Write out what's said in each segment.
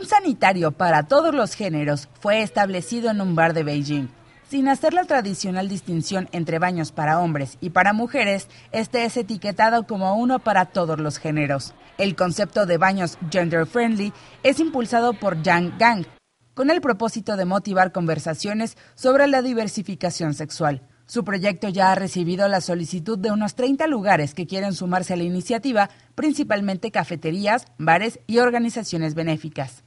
Un sanitario para todos los géneros fue establecido en un bar de Beijing. Sin hacer la tradicional distinción entre baños para hombres y para mujeres, este es etiquetado como uno para todos los géneros. El concepto de baños gender friendly es impulsado por Yang Gang, con el propósito de motivar conversaciones sobre la diversificación sexual. Su proyecto ya ha recibido la solicitud de unos 30 lugares que quieren sumarse a la iniciativa, principalmente cafeterías, bares y organizaciones benéficas.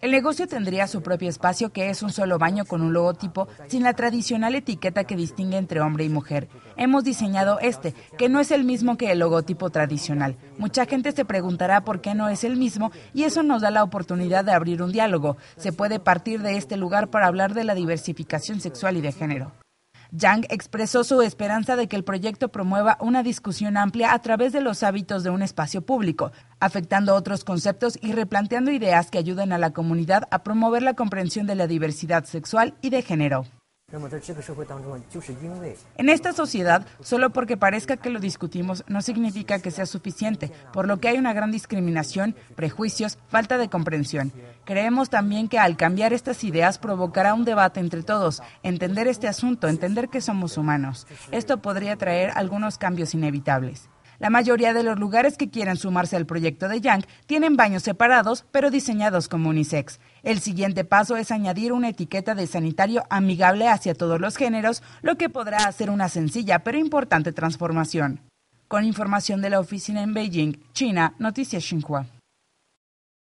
El negocio tendría su propio espacio que es un solo baño con un logotipo sin la tradicional etiqueta que distingue entre hombre y mujer. Hemos diseñado este, que no es el mismo que el logotipo tradicional. Mucha gente se preguntará por qué no es el mismo y eso nos da la oportunidad de abrir un diálogo. Se puede partir de este lugar para hablar de la diversificación sexual y de género. Yang expresó su esperanza de que el proyecto promueva una discusión amplia a través de los hábitos de un espacio público, afectando otros conceptos y replanteando ideas que ayuden a la comunidad a promover la comprensión de la diversidad sexual y de género. En esta sociedad, solo porque parezca que lo discutimos no significa que sea suficiente, por lo que hay una gran discriminación, prejuicios, falta de comprensión. Creemos también que al cambiar estas ideas provocará un debate entre todos, entender este asunto, entender que somos humanos. Esto podría traer algunos cambios inevitables. La mayoría de los lugares que quieren sumarse al proyecto de Yang tienen baños separados, pero diseñados como unisex. El siguiente paso es añadir una etiqueta de sanitario amigable hacia todos los géneros, lo que podrá hacer una sencilla pero importante transformación. Con información de la oficina en Beijing, China, Noticias Xinhua.